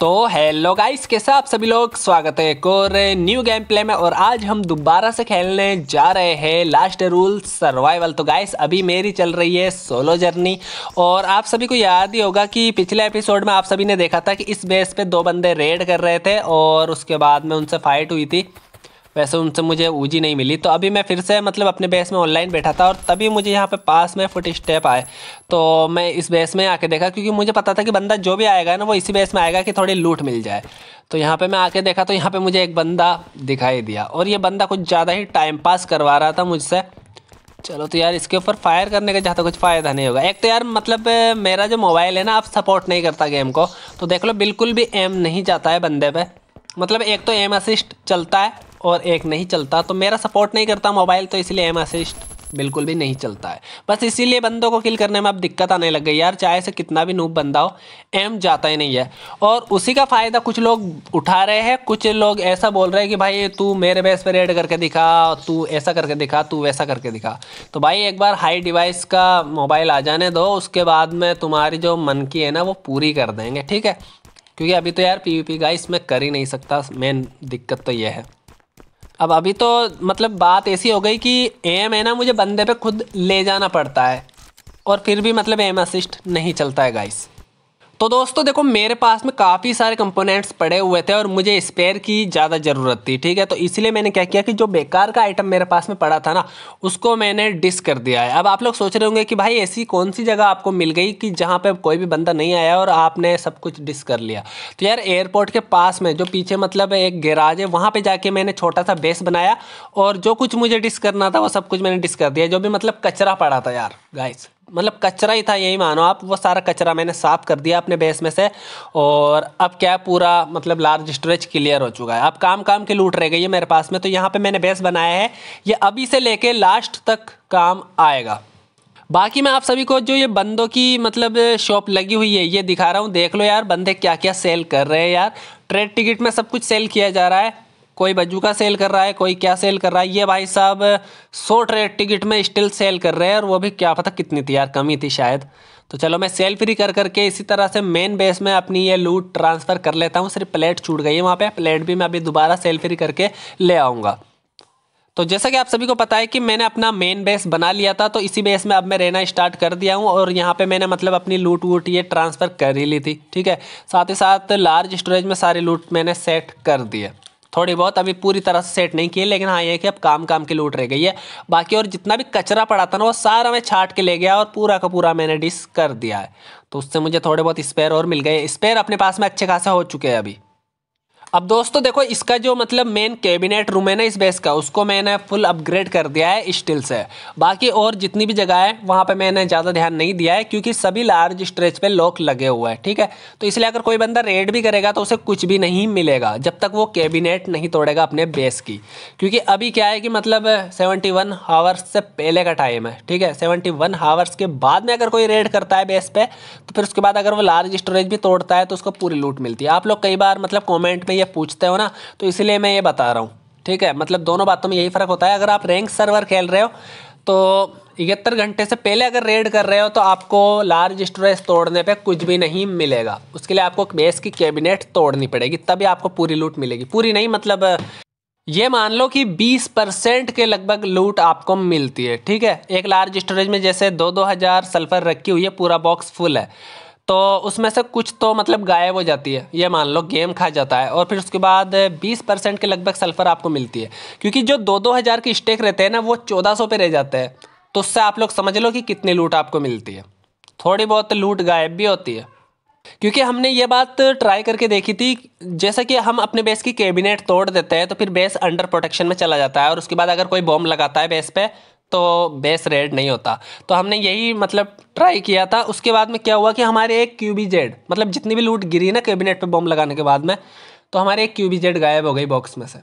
तो hello guys कैसे आप सभी लोग स्वागत है कोर और न्यू गेम प्ले में और आज हम दोबारा से खेलने जा रहे हैं लास्ट रूल सर्वाइवल तो गाइस अभी मेरी चल रही है सोलो जर्नी और आप सभी को याद ही होगा कि पिछले एपिसोड में आप सभी ने देखा था कि इस बेस पे दो बंदे रेड कर रहे थे और उसके बाद में उनसे फाइट हुई थी वैसे उनसे मुझे ऊजी नहीं मिली तो अभी मैं फिर से मतलब अपने बेस में ऑनलाइन बैठा था और तभी मुझे यहाँ पे पास में फुट स्टेप आए तो मैं इस बेस में आके देखा क्योंकि मुझे पता था कि बंदा जो भी आएगा ना वो इसी बेस में आएगा कि थोड़ी लूट मिल जाए तो यहाँ पे मैं आके देखा तो यहाँ पे मुझे एक बंदा दिखाई दिया और ये बंदा कुछ ज़्यादा ही टाइम पास करवा रहा था मुझसे चलो तो यार इसके ऊपर फायर करने का ज़्यादा कुछ फ़ायदा नहीं होगा एक तो यार मतलब मेरा जो मोबाइल है ना अब सपोर्ट नहीं करता गेम को तो देख लो बिल्कुल भी एम नहीं जाता है बंदे पर मतलब एक तो एम असिस्ट चलता है और एक नहीं चलता तो मेरा सपोर्ट नहीं करता मोबाइल तो इसलिए एम असिस्ट बिल्कुल भी नहीं चलता है बस इसीलिए बंदों को किल करने में अब दिक्कत आने लग गई यार चाहे से कितना भी नूब बंदा हो एम जाता ही नहीं है और उसी का फ़ायदा कुछ लोग उठा रहे हैं कुछ लोग ऐसा बोल रहे हैं कि भाई तू मेरे बेस पर रेड करके दिखा तू ऐसा करके दिखा तू वैसा करके दिखा तो भाई एक बार हाई डिवाइस का मोबाइल आ जाने दो उसके बाद में तुम्हारी जो मन की है ना वो पूरी कर देंगे ठीक है क्योंकि अभी तो यार पीवीपी गाइस मैं कर ही नहीं सकता मेन दिक्कत तो यह है अब अभी तो मतलब बात ऐसी हो गई कि एम है ना मुझे बंदे पे खुद ले जाना पड़ता है और फिर भी मतलब एम असिस्ट नहीं चलता है गाइस तो दोस्तों देखो मेरे पास में काफ़ी सारे कंपोनेंट्स पड़े हुए थे और मुझे स्पेयर की ज़्यादा ज़रूरत थी ठीक है तो इसलिए मैंने क्या किया कि जो बेकार का आइटम मेरे पास में पड़ा था ना उसको मैंने डिस कर दिया है अब आप लोग सोच रहे होंगे कि भाई ऐसी कौन सी जगह आपको मिल गई कि जहाँ पर कोई भी बंदा नहीं आया और आपने सब कुछ डिस कर लिया तो यार एयरपोर्ट के पास में जो पीछे मतलब एक गैराज है वहाँ पर जाके मैंने छोटा सा बेस बनाया और जो कुछ मुझे डिस करना था वो सब कुछ मैंने डिस कर दिया जो भी मतलब कचरा पड़ा था यार गाइस मतलब कचरा ही था यही मानो आप वो सारा कचरा मैंने साफ़ कर दिया अपने बेस में से और अब क्या पूरा मतलब लार्ज स्टोरेज क्लियर हो चुका है अब काम काम के लूट रह गई है मेरे पास में तो यहाँ पे मैंने बेस बनाया है ये अभी से लेके लास्ट तक काम आएगा बाकी मैं आप सभी को जो ये बंदों की मतलब शॉप लगी हुई है ये दिखा रहा हूँ देख लो यार बंदे क्या क्या सेल कर रहे हैं यार ट्रेड टिकट में सब कुछ सेल किया जा रहा है कोई बजूका सेल कर रहा है कोई क्या सेल कर रहा है ये भाई साहब शॉर्ट रेट टिकट में स्टिल सेल कर रहे हैं और वो भी क्या पता कितनी थी यार कमी थी शायद तो चलो मैं सेल फ्री कर करके इसी तरह से मेन बेस में अपनी ये लूट ट्रांसफ़र कर लेता हूँ सिर्फ प्लेट छूट गई है वहाँ पर प्लेट भी मैं अभी दोबारा सेल फ्री करके ले आऊँगा तो जैसा कि आप सभी को पता है कि मैंने अपना मेन बेस बना लिया था तो इसी बेस में अब मैं रहना स्टार्ट कर दिया हूँ और यहाँ पे मैंने मतलब अपनी लूट वूट ये ट्रांसफ़र कर ही ली थी ठीक है साथ ही साथ लार्ज स्टोरेज में सारी लूट मैंने सेट कर दिए थोड़ी बहुत अभी पूरी तरह से सेट नहीं किए लेकिन हाँ ये कि अब काम काम की लूट रह गई है बाकी और जितना भी कचरा पड़ा था ना वो सारा मैं छाट के ले गया और पूरा का पूरा मैंने डिस कर दिया है तो उससे मुझे थोड़े बहुत स्पेयर और मिल गए स्पेयर अपने पास में अच्छे खासे हो चुके हैं अभी अब दोस्तों देखो इसका जो मतलब मेन कैबिनेट रूम है ना इस बेस का उसको मैंने फुल अपग्रेड कर दिया है स्टील से बाकी और जितनी भी जगह है वहाँ पे मैंने ज़्यादा ध्यान नहीं दिया है क्योंकि सभी लार्ज स्ट्रेच पे लॉक लगे हुए हैं ठीक है तो इसलिए अगर कोई बंदा रेड भी करेगा तो उसे कुछ भी नहीं मिलेगा जब तक वो कैबिनेट नहीं तोड़ेगा अपने बेस की क्योंकि अभी क्या है कि मतलब सेवेंटी वन हावर्स से पहले का टाइम है ठीक है सेवेंटी वन हावर्स के बाद में अगर कोई रेड करता है बेस पे तो फिर उसके बाद अगर वो लार्ज स्टोरेज भी तोड़ता है तो उसको पूरी लूट मिलती है आप लोग कई बार मतलब कॉमेंट में ये पूछते हो ना तो इसलिए मैं ये बता रहा हूँ ठीक है मतलब दोनों बातों में यही फ़र्क होता है अगर आप रैंक सर्वर खेल रहे हो तो इकहत्तर घंटे से पहले अगर रेड कर रहे हो तो आपको लार्ज स्टोरेज तोड़ने पे कुछ भी नहीं मिलेगा उसके लिए आपको बेस की कैबिनेट तोड़नी पड़ेगी तभी आपको पूरी लूट मिलेगी पूरी नहीं मतलब ये मान लो कि 20 परसेंट के लगभग लूट आपको मिलती है ठीक है एक लार्ज स्टोरेज में जैसे दो दो हज़ार सल्फर रखी हुई है पूरा बॉक्स फुल है तो उसमें से कुछ तो मतलब गायब हो जाती है ये मान लो गेम खा जाता है और फिर उसके बाद 20 परसेंट के लगभग सल्फ़र आपको मिलती है क्योंकि जो दो दो हज़ार की स्टेक रहते हैं ना वो चौदह सौ पर रह जाते हैं तो उससे आप लोग समझ लो कि कितनी लूट आपको मिलती है थोड़ी बहुत लूट गायब भी होती है क्योंकि हमने ये बात ट्राई करके देखी थी जैसा कि हम अपने बेस की कैबिनेट तोड़ देते हैं तो फिर बेस अंडर प्रोटेक्शन में चला जाता है और उसके बाद अगर कोई बॉम्ब लगाता है बेस पे तो बेस रेड नहीं होता तो हमने यही मतलब ट्राई किया था उसके बाद में क्या हुआ कि हमारे एक क्यू बी जेड मतलब जितनी भी लूट गिरी ना कैबिनेट पे बॉम्ब लगाने के बाद में तो हमारे एक क्यू बी जेड गायब हो गई बॉक्स में से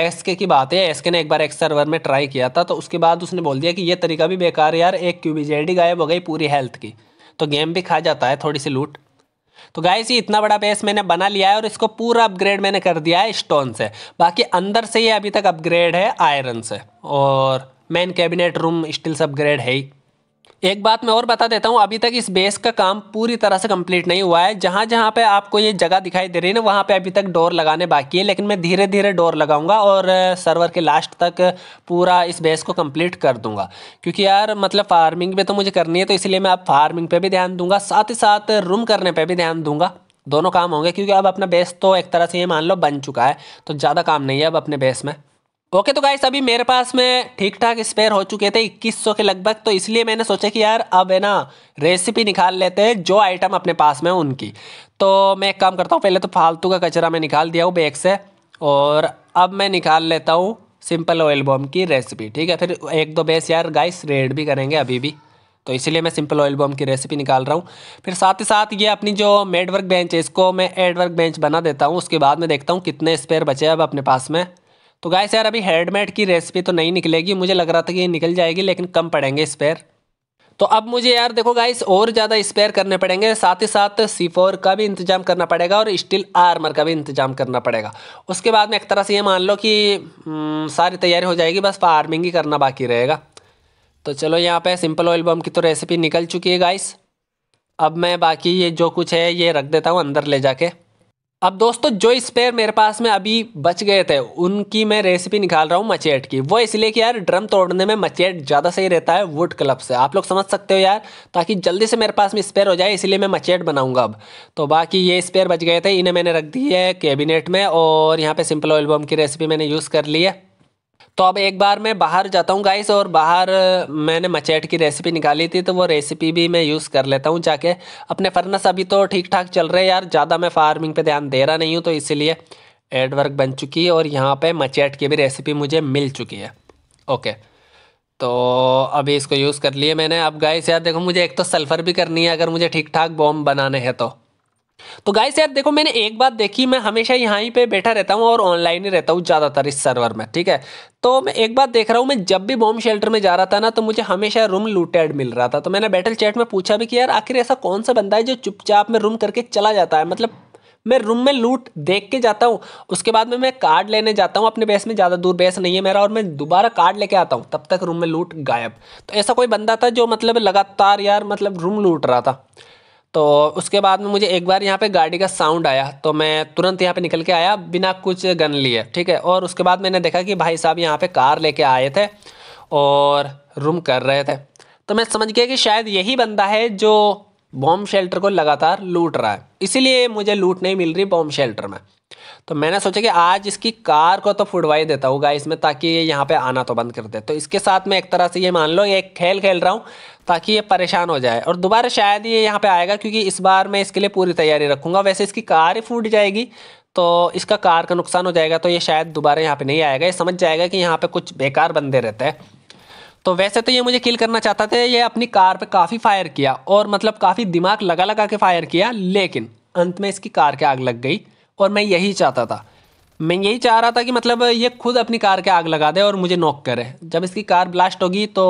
एस के की बात है एस के ने एक बार एक सर्वर में ट्राई किया था तो उसके बाद उसने बोल दिया कि ये तरीका भी बेकार यार एक क्यू बी जेड ही गायब हो गई पूरी हेल्थ की तो गेम भी खा जाता है थोड़ी सी लूट तो गाय सी इतना बड़ा बेस मैंने बना लिया है और इसको पूरा अपग्रेड मैंने कर दिया है स्टोन से बाकी अंदर से ये अभी तक अपग्रेड है आयरन से और मेन कैबिनेट रूम स्टिल सब ग्रेड है ही एक बात मैं और बता देता हूँ अभी तक इस बेस का काम पूरी तरह से कंप्लीट नहीं हुआ है जहाँ जहाँ पे आपको ये जगह दिखाई दे रही है ना वहाँ पे अभी तक डोर लगाने बाकी है लेकिन मैं धीरे धीरे डोर लगाऊंगा और सर्वर के लास्ट तक पूरा इस बेस को कंप्लीट कर दूंगा क्योंकि यार मतलब फार्मिंग भी तो मुझे करनी है तो इसलिए मैं आप फार्मिंग पर भी ध्यान दूंगा साथ ही साथ रूम करने पर भी ध्यान दूंगा दोनों काम होंगे क्योंकि अब अपना बेस तो एक तरह से ये मान लो बन चुका है तो ज़्यादा काम नहीं है अब अपने बेस में ओके तो गाइस अभी मेरे पास में ठीक ठाक स्पेयर हो चुके थे 2100 के लगभग तो इसलिए मैंने सोचा कि यार अब है ना रेसिपी निकाल लेते हैं जो आइटम अपने पास में उनकी तो मैं एक काम करता हूँ पहले तो फालतू का कचरा मैं निकाल दिया हूँ बैग से और अब मैं निकाल लेता हूँ सिंपल ऑयल बॉम की रेसिपी ठीक है फिर एक दो बेस यार गाइस रेड भी करेंगे अभी भी तो इसीलिए मैं सिंपल ऑयल बॉम की रेसिपी निकाल रहा हूँ फिर साथ ही साथ ये अपनी जो मेड वर्क बेंच है इसको मैं एड वर्क बेंच बना देता हूँ उसके बाद में देखता हूँ कितने स्पेयर बचे अब अपने पास में तो गाय यार अभी हेडमेट की रेसिपी तो नहीं निकलेगी मुझे लग रहा था कि ये निकल जाएगी लेकिन कम पड़ेंगे स्पेयर तो अब मुझे यार देखो गाइस और ज़्यादा स्पेयर करने पड़ेंगे साथ ही साथ फोर का भी इंतजाम करना पड़ेगा और स्टील आर्मर का भी इंतजाम करना पड़ेगा उसके बाद में एक तरह से ये मान लो कि हम्म, सारी तैयारी हो जाएगी बस फार्मिंग ही करना बाकी रहेगा तो चलो यहाँ पे सिंपल ऑयल बम की तो रेसिपी निकल चुकी है गाइस अब मैं बाकी ये जो कुछ है ये रख देता हूँ अंदर ले जाके अब दोस्तों जो स्पेयर मेरे पास में अभी बच गए थे उनकी मैं रेसिपी निकाल रहा हूँ मचेट की वो इसलिए कि यार ड्रम तोड़ने में मचेट ज़्यादा सही रहता है वुड क्लब से आप लोग समझ सकते हो यार ताकि जल्दी से मेरे पास में स्पेयर हो जाए इसलिए मैं मचेट बनाऊँगा अब तो बाकी ये स्पेयर बच गए थे इन्हें मैंने रख दी है कैबिनेट में और यहाँ पर सिंपल एल्बम की रेसिपी मैंने यूज़ कर ली है तो अब एक बार मैं बाहर जाता हूँ गाइस और बाहर मैंने मचेट की रेसिपी निकाली थी तो वो रेसिपी भी मैं यूज़ कर लेता हूँ जाके अपने फ़र्नस अभी तो ठीक ठाक चल रहे हैं यार ज़्यादा मैं फार्मिंग पे ध्यान दे रहा नहीं हूँ तो इसीलिए एडवर्क बन चुकी है और यहाँ पे मचेट की भी रेसिपी मुझे मिल चुकी है ओके तो अभी इसको यूज़ कर लिए मैंने अब गाइस यार देखो मुझे एक तो सल्फ़र भी करनी है अगर मुझे ठीक ठाक बॉम्ब बनाने हैं तो तो गाइस यार देखो मैंने एक बात देखी मैं हमेशा यहाँ ही पे बैठा रहता हूँ और ऑनलाइन ही रहता हूँ ज़्यादातर इस सर्वर में ठीक है तो मैं एक बात देख रहा हूँ मैं जब भी बॉम्ब शेल्टर में जा रहा था ना तो मुझे हमेशा रूम लूटेड मिल रहा था तो मैंने बैटल चैट में पूछा भी कि यार आखिर ऐसा कौन सा बंदा है जो चुपचाप में रूम करके चला जाता है मतलब मैं रूम में लूट देख के जाता हूँ उसके बाद में मैं कार्ड लेने जाता हूँ अपने बेस में ज़्यादा दूर बेस नहीं है मेरा और मैं दोबारा कार्ड लेके आता हूँ तब तक रूम में लूट गायब तो ऐसा कोई बंदा था जो मतलब लगातार यार मतलब रूम लूट रहा था तो उसके बाद में मुझे एक बार यहाँ पे गाड़ी का साउंड आया तो मैं तुरंत यहाँ पे निकल के आया बिना कुछ गन लिए ठीक है और उसके बाद मैंने देखा कि भाई साहब यहाँ पे कार लेके आए थे और रूम कर रहे थे तो मैं समझ गया कि शायद यही बंदा है जो बॉम्ब शेल्टर को लगातार लूट रहा है इसीलिए मुझे लूट नहीं मिल रही बॉम्ब शेल्टर में तो मैंने सोचा कि आज इसकी कार को तो फुटवाई देता हूँ गाइस में ताकि ये यहाँ पे आना तो बंद कर दे तो इसके साथ मैं एक तरह से ये मान लो ये खेल खेल रहा हूँ ताकि ये परेशान हो जाए और दोबारा शायद ये यहाँ पे आएगा क्योंकि इस बार मैं इसके लिए पूरी तैयारी रखूँगा वैसे इसकी कार ही फूट जाएगी तो इसका कार का नुकसान हो जाएगा तो ये शायद दोबारा यहाँ पे नहीं आएगा ये समझ जाएगा कि यहाँ पे कुछ बेकार बंदे रहते हैं तो वैसे तो ये मुझे किल करना चाहता था ये अपनी कार पर काफ़ी फायर किया और मतलब काफ़ी दिमाग लगा लगा के फायर किया लेकिन अंत में इसकी कार के आग लग गई और मैं यही चाहता था मैं यही चाह रहा था कि मतलब ये खुद अपनी कार के आग लगा दे और मुझे नॉक करे जब इसकी कार ब्लास्ट होगी तो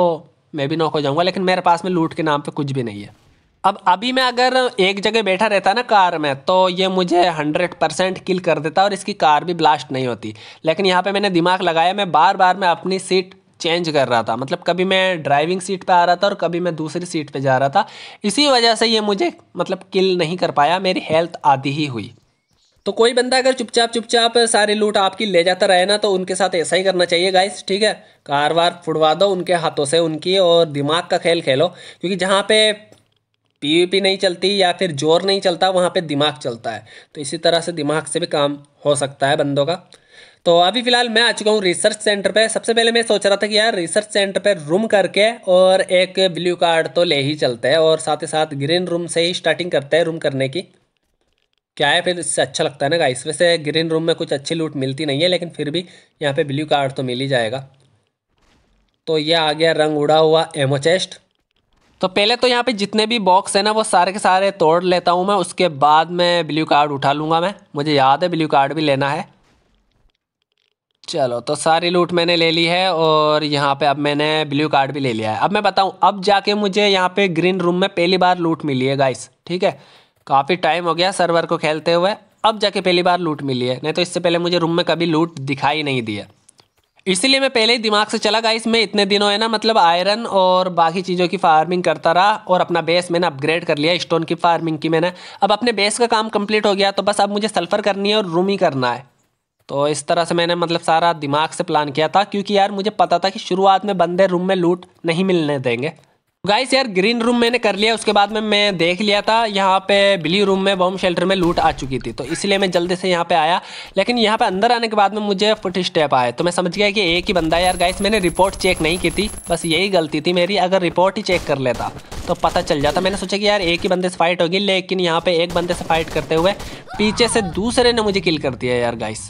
मैं भी नौक हो जाऊंगा लेकिन मेरे पास में लूट के नाम पे कुछ भी नहीं है अब अभी मैं अगर एक जगह बैठा रहता ना कार में तो ये मुझे 100 परसेंट किल कर देता और इसकी कार भी ब्लास्ट नहीं होती लेकिन यहाँ पे मैंने दिमाग लगाया मैं बार बार मैं अपनी सीट चेंज कर रहा था मतलब कभी मैं ड्राइविंग सीट पे आ रहा था और कभी मैं दूसरी सीट पे जा रहा था इसी वजह से ये मुझे मतलब किल नहीं कर पाया मेरी हेल्थ आधी ही हुई तो कोई बंदा अगर चुपचाप चुपचाप सारे लूट आपकी ले जाता रहे ना तो उनके साथ ऐसा ही करना चाहिए गाइस ठीक है कार वार फुड़वा दो उनके हाथों से उनकी और दिमाग का खेल खेलो क्योंकि जहाँ पे पीवीपी नहीं चलती या फिर जोर नहीं चलता वहाँ पे दिमाग चलता है तो इसी तरह से दिमाग से भी काम हो सकता है बंदों का तो अभी फ़िलहाल मैं आ चुका हूँ रिसर्च सेंटर पे सबसे पहले मैं सोच रहा था कि यार रिसर्च सेंटर पे रूम करके और एक ब्लू कार्ड तो ले ही चलते हैं और साथ ही साथ ग्रीन रूम से ही स्टार्टिंग करते हैं रूम करने की क्या है फिर इससे अच्छा लगता है ना गाइस वैसे ग्रीन रूम में कुछ अच्छी लूट मिलती नहीं है लेकिन फिर भी यहाँ पे ब्लू कार्ड तो मिल ही जाएगा तो ये आ गया रंग उड़ा हुआ एमो चेस्ट तो पहले तो यहाँ पे जितने भी बॉक्स है ना वो सारे के सारे तोड़ लेता हूँ मैं उसके बाद में ब्लू कार्ड उठा लूँगा मैं मुझे याद है ब्ल्यू कार्ड भी लेना है चलो तो सारी लूट मैंने ले ली है और यहाँ पे अब मैंने ब्लू कार्ड भी ले लिया है अब मैं बताऊँ अब जाके मुझे यहाँ पे ग्रीन रूम में पहली बार लूट मिली है गाइस ठीक है काफ़ी टाइम हो गया सर्वर को खेलते हुए अब जाके पहली बार लूट मिली है नहीं तो इससे पहले मुझे रूम में कभी लूट दिखाई नहीं दिया इसीलिए मैं पहले ही दिमाग से चला गया इसमें इतने दिनों है ना मतलब आयरन और बाकी चीज़ों की फार्मिंग करता रहा और अपना बेस मैंने अपग्रेड कर लिया स्टोन की फार्मिंग की मैंने अब अपने बेस का काम कंप्लीट हो गया तो बस अब मुझे सल्फ़र करनी है और रूम ही करना है तो इस तरह से मैंने मतलब सारा दिमाग से प्लान किया था क्योंकि यार मुझे पता था कि शुरुआत में बंदे रूम में लूट नहीं मिलने देंगे गाइस यार ग्रीन रूम मैंने कर लिया उसके बाद में मैं देख लिया था यहाँ पे ब्लू रूम में बॉम्ब शेल्टर में लूट आ चुकी थी तो इसलिए मैं जल्दी से यहाँ पे आया लेकिन यहाँ पे अंदर आने के बाद में मुझे फुट स्टेप आया तो मैं समझ गया कि एक ही बंदा यार गाइस मैंने रिपोर्ट चेक नहीं की थी बस यही गलती थी मेरी अगर रिपोर्ट ही चेक कर लेता तो पता चल जाता मैंने सोचा कि यार एक ही बंदे से फाइट होगी लेकिन यहाँ पर एक बंदे से फाइट करते हुए पीछे से दूसरे ने मुझे किल कर दिया यार गाइस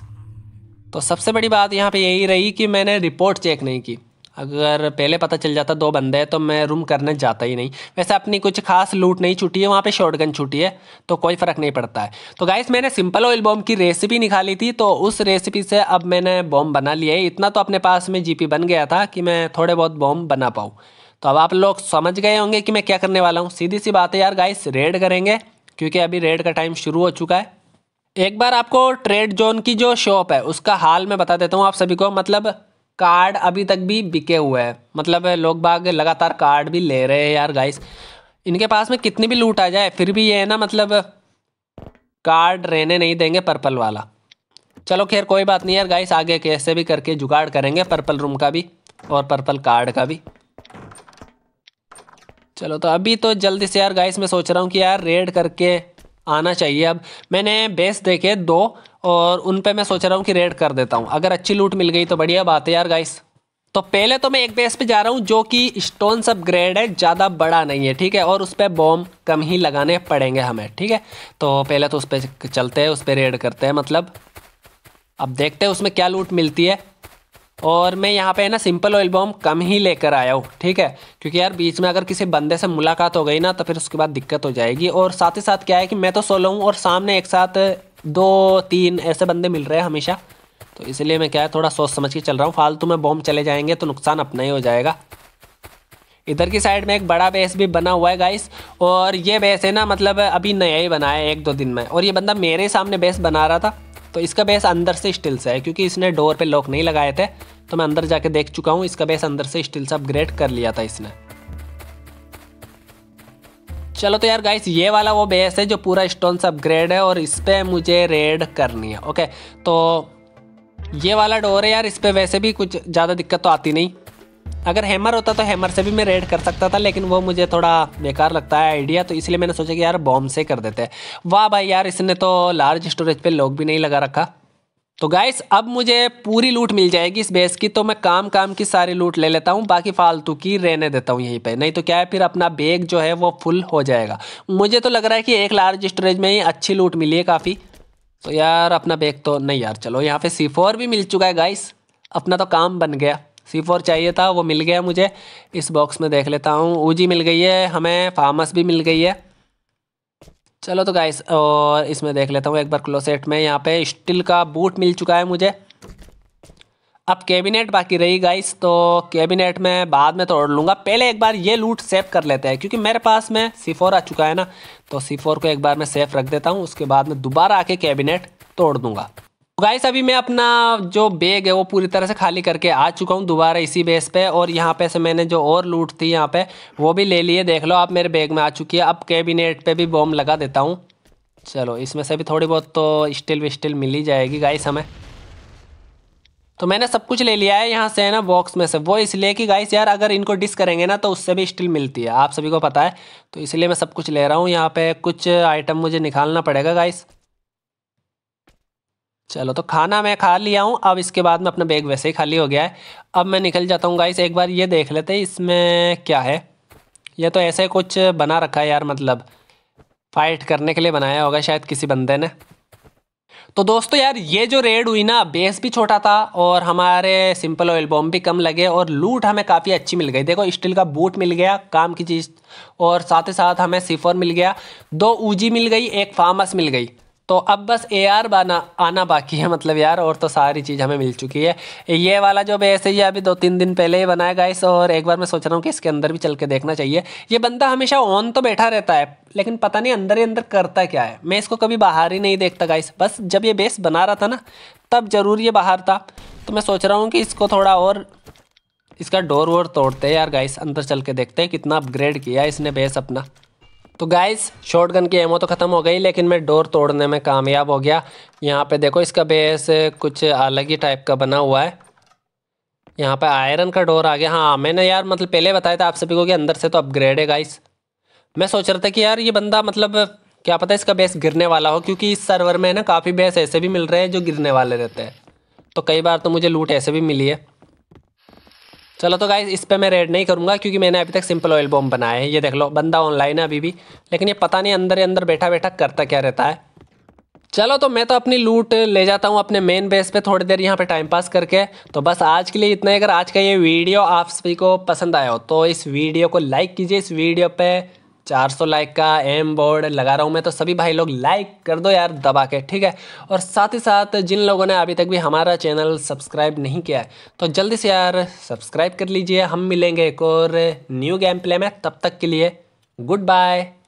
तो सबसे बड़ी बात यहाँ पर यही रही कि मैंने रिपोर्ट चेक नहीं की अगर पहले पता चल जाता दो बंदे हैं तो मैं रूम करने जाता ही नहीं वैसे अपनी कुछ खास लूट नहीं छुटी है वहाँ पे शॉटगन छुटी है तो कोई फ़र्क नहीं पड़ता है तो गाइस मैंने सिंपल ऑयल बॉम्ब की रेसिपी निकाली थी तो उस रेसिपी से अब मैंने बॉम्ब बना लिया है इतना तो अपने पास में जी बन गया था कि मैं थोड़े बहुत बॉम्ब बना पाऊँ तो अब आप लोग समझ गए होंगे कि मैं क्या करने वाला हूँ सीधी सी बात है यार गाइस रेड करेंगे क्योंकि अभी रेड का टाइम शुरू हो चुका है एक बार आपको ट्रेड जोन की जो शॉप है उसका हाल मैं बता देता हूँ आप सभी को मतलब कार्ड अभी तक भी बिके हुए हैं मतलब लोग बाग लगातार कार्ड भी ले रहे हैं यार गाइस इनके पास में कितनी भी लूट आ जाए फिर भी ये है ना मतलब कार्ड रहने नहीं देंगे पर्पल वाला चलो खैर कोई बात नहीं यार गाइस आगे कैसे भी करके जुगाड़ करेंगे पर्पल रूम का भी और पर्पल कार्ड का भी चलो तो अभी तो जल्दी से यार गाइस मैं सोच रहा हूँ कि यार रेड करके आना चाहिए अब मैंने बेस देखे दो और उन पर मैं सोच रहा हूँ कि रेड कर देता हूँ अगर अच्छी लूट मिल गई तो बढ़िया बात है यार गाइस तो पहले तो मैं एक बेस पे जा रहा हूँ जो कि स्टोन सब ग्रेड है ज़्यादा बड़ा नहीं है ठीक है और उस पर बॉम्ब कम ही लगाने पड़ेंगे हमें ठीक है तो पहले तो उस पर चलते हैं उस पर रेड करते हैं मतलब अब देखते हैं उसमें क्या लूट मिलती है और मैं यहाँ पे है ना सिंपल ऑयल बॉम्ब कम ही लेकर आया हूँ ठीक है क्योंकि यार बीच में अगर किसी बंदे से मुलाकात हो गई ना तो फिर उसके बाद दिक्कत हो जाएगी और साथ ही साथ क्या है कि मैं तो सोलो हूँ और सामने एक साथ दो तीन ऐसे बंदे मिल रहे हैं हमेशा तो इसलिए मैं क्या है थोड़ा सोच समझ के चल रहा हूँ फालतू में बॉम्ब चले जाएंगे तो नुकसान अपना ही हो जाएगा इधर की साइड में एक बड़ा बेस भी बना हुआ है गाइस और ये बेस है ना मतलब अभी नया ही बना है एक दो दिन में और ये बंदा मेरे सामने बेस बना रहा था तो इसका बेस अंदर से स्टिल से है क्योंकि इसने डोर पे लॉक नहीं लगाए थे तो मैं अंदर जाके देख चुका हूँ इसका बेस अंदर से स्टिल से अपग्रेड कर लिया था इसने चलो तो यार गाइस ये वाला वो बेस है जो पूरा स्टोन से अपग्रेड है और इस पर मुझे रेड करनी है ओके तो ये वाला डोर है यार इस पर वैसे भी कुछ ज़्यादा दिक्कत तो आती नहीं अगर हैमर होता तो हैमर से भी मैं रेड कर सकता था लेकिन वो मुझे थोड़ा बेकार लगता है आइडिया तो इसलिए मैंने सोचा कि यार बॉम्ब से कर देते हैं वाह भाई यार इसने तो लार्ज स्टोरेज पे लॉक भी नहीं लगा रखा तो गाइस अब मुझे पूरी लूट मिल जाएगी इस बेस की तो मैं काम काम की सारी लूट ले लेता हूँ बाकी फालतू की रहने देता हूँ यहीं पे नहीं तो क्या है फिर अपना बैग जो है वो फुल हो जाएगा मुझे तो लग रहा है कि एक लार्ज स्टोरेज में ही अच्छी लूट मिली है काफ़ी तो यार अपना बैग तो नहीं यार चलो यहाँ पर सी भी मिल चुका है गाइस अपना तो काम बन गया सी चाहिए था वो मिल गया मुझे इस बॉक्स में देख लेता हूँ ऊजी मिल गई है हमें फार्मस भी मिल गई है चलो तो गाइस और इसमें देख लेता हूँ एक बार क्लोसेट में यहाँ पे स्टील का बूट मिल चुका है मुझे अब कैबिनेट बाकी रही गाइस तो कैबिनेट में बाद में तोड़ लूँगा पहले एक बार ये लूट सेव कर लेते हैं क्योंकि मेरे पास में सीफोर आ चुका है ना तो सिफोर को एक बार मैं सेफ रख देता हूँ उसके बाद में दोबारा आके कैबिनेट तोड़ दूँगा गाइस तो अभी मैं अपना जो बैग है वो पूरी तरह से खाली करके आ चुका हूँ दोबारा इसी बेस पे और यहाँ पे से मैंने जो और लूट थी यहाँ पे वो भी ले लिए देख लो आप मेरे बैग में आ चुकी है अब कैबिनेट पे भी बॉम्ब लगा देता हूँ चलो इसमें से भी थोड़ी बहुत तो स्टील विस्टिल मिल ही जाएगी गाइस हमें तो मैंने सब कुछ ले लिया है यहाँ से है ना बॉक्स में से वो इसलिए कि गाइस यार अगर इनको डिस करेंगे ना तो उससे भी स्टिल मिलती है आप सभी को पता है तो इसलिए मैं सब कुछ ले रहा हूँ यहाँ पे कुछ आइटम मुझे निकालना पड़ेगा गाइस चलो तो खाना मैं खा लिया हूँ अब इसके बाद में अपना बैग वैसे ही खाली हो गया है अब मैं निकल जाता हूँ गाइस एक बार ये देख लेते हैं इसमें क्या है यह तो ऐसे कुछ बना रखा है यार मतलब फाइट करने के लिए बनाया होगा शायद किसी बंदे ने तो दोस्तों यार ये जो रेड हुई ना बेस भी छोटा था और हमारे सिंपल ऑयल बॉम्ब भी कम लगे और लूट हमें काफ़ी अच्छी मिल गई देखो स्टील का बूट मिल गया काम की चीज़ और साथ ही साथ हमें सिफर मिल गया दो ऊजी मिल गई एक फार्मस मिल गई तो अब बस ए आर बना आना बाकी है मतलब यार और तो सारी चीज़ हमें मिल चुकी है ये वाला जो बेस है ये अभी दो तीन दिन पहले ही बनाया गाइस और एक बार मैं सोच रहा हूँ कि इसके अंदर भी चल के देखना चाहिए ये बंदा हमेशा ऑन तो बैठा रहता है लेकिन पता नहीं अंदर ही अंदर करता क्या है मैं इसको कभी बाहर ही नहीं देखता गाइस बस जब ये बेस बना रहा था ना तब ज़रूर ये बाहर था तो मैं सोच रहा हूँ कि इसको थोड़ा और इसका डोर वोर तोड़ते हैं यार गाइस अंदर चल के देखते हैं कितना अपग्रेड किया इसने बेस अपना तो गाइस शॉटगन की एमओ तो ख़त्म हो गई लेकिन मैं डोर तोड़ने में कामयाब हो गया यहाँ पे देखो इसका बेस कुछ अलग ही टाइप का बना हुआ है यहाँ पे आयरन का डोर आ गया हाँ मैंने यार मतलब पहले बताया था आप सभी को कि अंदर से तो अपग्रेड है गाइस मैं सोच रहा था कि यार ये बंदा मतलब क्या पता इसका बेस गिरने वाला हो क्योंकि इस सर्वर में ना काफ़ी बेस ऐसे भी मिल रहे हैं जो गिरने वाले रहते हैं तो कई बार तो मुझे लूट ऐसे भी मिली है चलो तो गाइज इस पर मैं रेड नहीं करूँगा क्योंकि मैंने अभी तक सिंपल ऑयल बॉम्ब बनाया है ये देख लो बंदा ऑनलाइन है अभी भी लेकिन ये पता नहीं अंदर ही अंदर बैठा बैठा करता क्या रहता है चलो तो मैं तो अपनी लूट ले जाता हूँ अपने मेन बेस पे थोड़ी देर यहाँ पे टाइम पास करके तो बस आज के लिए इतना ही अगर आज का ये वीडियो आप सभी को पसंद आया हो तो इस वीडियो को लाइक कीजिए इस वीडियो पे 400 लाइक का एम बोर्ड लगा रहा हूँ मैं तो सभी भाई लोग लाइक कर दो यार दबा के ठीक है और साथ ही साथ जिन लोगों ने अभी तक भी हमारा चैनल सब्सक्राइब नहीं किया है तो जल्दी से यार सब्सक्राइब कर लीजिए हम मिलेंगे एक और न्यू गेम प्ले में तब तक के लिए गुड बाय